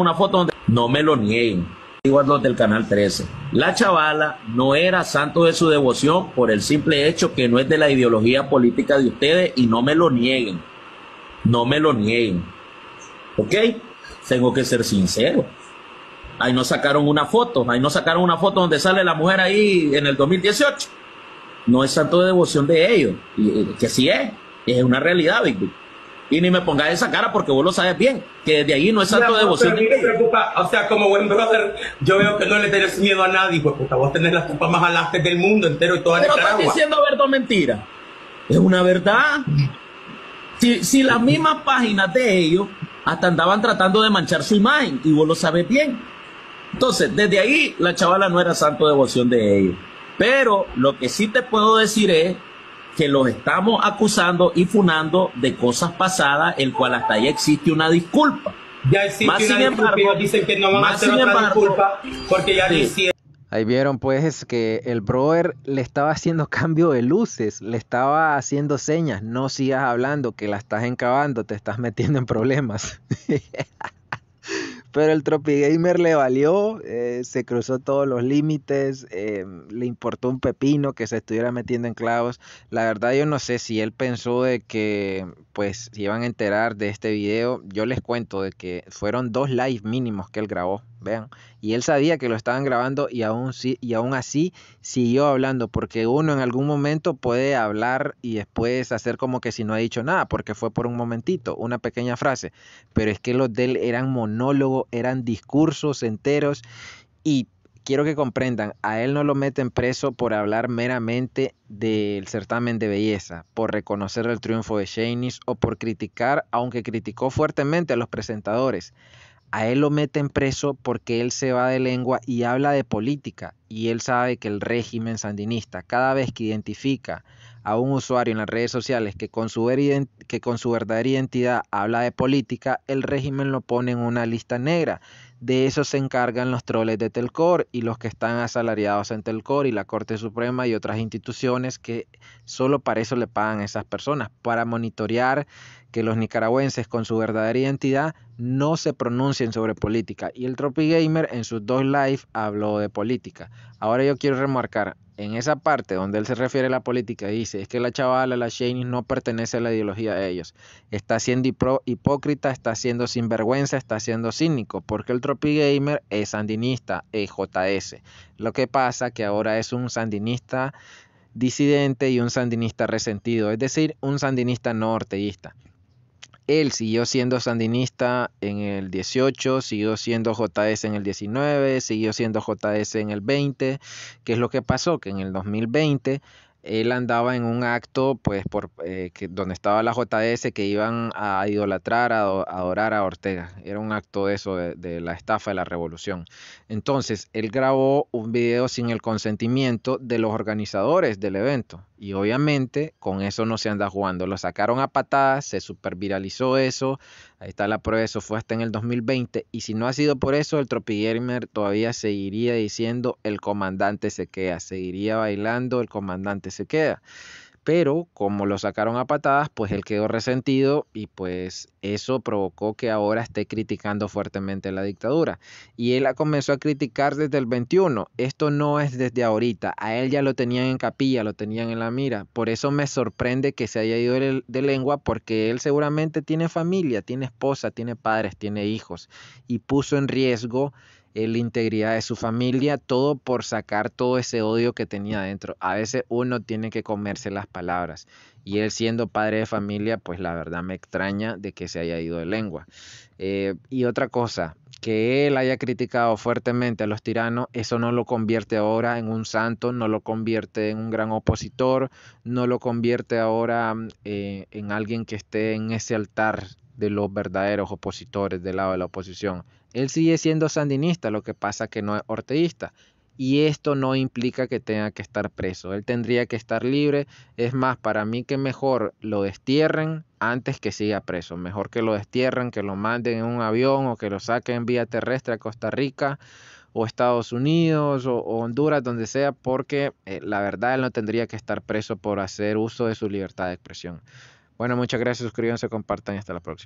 una foto donde no me lo nieguen. igual los del canal 13. La chavala no era santo de su devoción por el simple hecho que no es de la ideología política de ustedes y no me lo nieguen. No me lo nieguen. ¿Ok? Tengo que ser sincero. Ahí no sacaron una foto. Ahí no sacaron una foto donde sale la mujer ahí en el 2018. No es santo de devoción de ellos. que sí es. Es una realidad, Víctor. Y ni me pongas esa cara porque vos lo sabes bien, que desde ahí no es santo devoción. o sea, como buen brother, yo veo que no le tenés miedo a nadie, pues puta, vos tenés las culpas más alastes del mundo entero y toda Pero No estás diciendo verdad mentira. Es una verdad. Si, si las mismas páginas de ellos hasta andaban tratando de manchar su imagen, y vos lo sabes bien. Entonces, desde ahí, la chavala no era santo devoción de ellos. Pero lo que sí te puedo decir es que los estamos acusando y funando de cosas pasadas, el cual hasta ahí existe una disculpa. Ya existe una disculpa, dicen que no a porque ya Ahí vieron pues que el brother le estaba haciendo cambio de luces, le estaba haciendo señas, no sigas hablando, que la estás encabando, te estás metiendo en problemas. Pero el Tropigamer le valió, eh, se cruzó todos los límites, em, le importó un pepino que se estuviera metiendo en clavos. La verdad yo no sé si él pensó de que pues se iban a enterar de este video. Yo les cuento de que fueron dos lives mínimos que él grabó vean. Y él sabía que lo estaban grabando y aún, y así siguió hablando, porque uno en algún momento puede hablar y después hacer como que si no ha dicho nada, porque fue por un momentito, una pequeña frase. Pero es que los de él eran monólogos, eran discursos enteros y quiero que comprendan, a él no lo meten preso por hablar meramente del certamen de belleza, por reconocer el triunfo de Shanice o por criticar, aunque criticó fuertemente a los presentadores a él lo meten preso porque él se va de lengua y habla de política y él sabe que el régimen sandinista cada vez que identifica a un usuario en las redes sociales que con, su que con su verdadera identidad habla de política, el régimen lo pone en una lista negra. De eso se encargan los troles de Telcor y los que están asalariados en Telcor y la Corte Suprema y otras instituciones que solo para eso le pagan a esas personas, para monitorear que los nicaragüenses con su verdadera identidad no se pronuncien sobre política. Y el Tropigamer en sus dos lives habló de política. Ahora yo quiero remarcar, en esa parte donde él se refiere a la política, dice, es que la chavala, la Shane, no pertenece a la ideología de ellos. Está siendo hipócrita, está siendo sinvergüenza, está siendo cínico, porque el Tropi Gamer es sandinista, es JS. Lo que pasa que ahora es un sandinista disidente y un sandinista resentido, es decir, un sandinista no él siguió siendo sandinista en el 18, siguió siendo JS en el 19, siguió siendo JS en el 20. ¿Qué es lo que pasó? Que en el 2020 él andaba en un acto, pues, por, eh, donde estaba la JS, que iban a idolatrar, a, adorar a Ortega. Era un acto de eso, de, de, la estafa de la revolución. Entonces, él grabó un video sin el consentimiento de los organizadores del evento. Y obviamente, con eso no se anda jugando. Lo sacaron a patadas, se superviralizó eso, Ahí está la prueba, eso fue hasta en el 2020. Y si no ha sido por eso, el Tropigamer todavía seguiría diciendo el comandante se queda, seguiría bailando el comandante se queda pero como lo sacaron a patadas, pues él quedó resentido y pues eso provocó que ahora esté criticando fuertemente la dictadura. Y él la comenzó a criticar desde el 21, esto no es desde ahorita, a él ya lo tenían en capilla, lo tenían en la mira, por eso me sorprende que se haya ido de lengua porque él seguramente tiene familia, tiene esposa, tiene padres, tiene hijos y puso en riesgo eh, la integridad de su familia, todo por sacar todo ese odio que tenía dentro. A veces uno tiene que comerse las palabras. Y él siendo padre de familia, pues la verdad me extraña de que se haya ido de lengua. Eh, y otra cosa, que él haya criticado fuertemente a los tiranos, eso no lo convierte ahora en un santo, no lo convierte en un gran opositor, no lo convierte ahora mm, eh, en alguien que esté en ese altar de los verdaderos opositores del lado de la oposición. Él sigue siendo sandinista, lo que pasa que no es orteísta. Y esto no implica que tenga que estar preso. Él tendría que estar libre. Es más, para mí que mejor lo destierren antes que siga preso. Mejor que lo destierren, que lo manden en un avión o que lo saquen vía terrestre a Costa Rica o Estados Unidos o, Honduras, donde sea, porque eh, la verdad él no tendría que estar preso por hacer uso de su libertad de expresión. Bueno, muchas gracias, suscríbanse, compartan y hasta la próxima.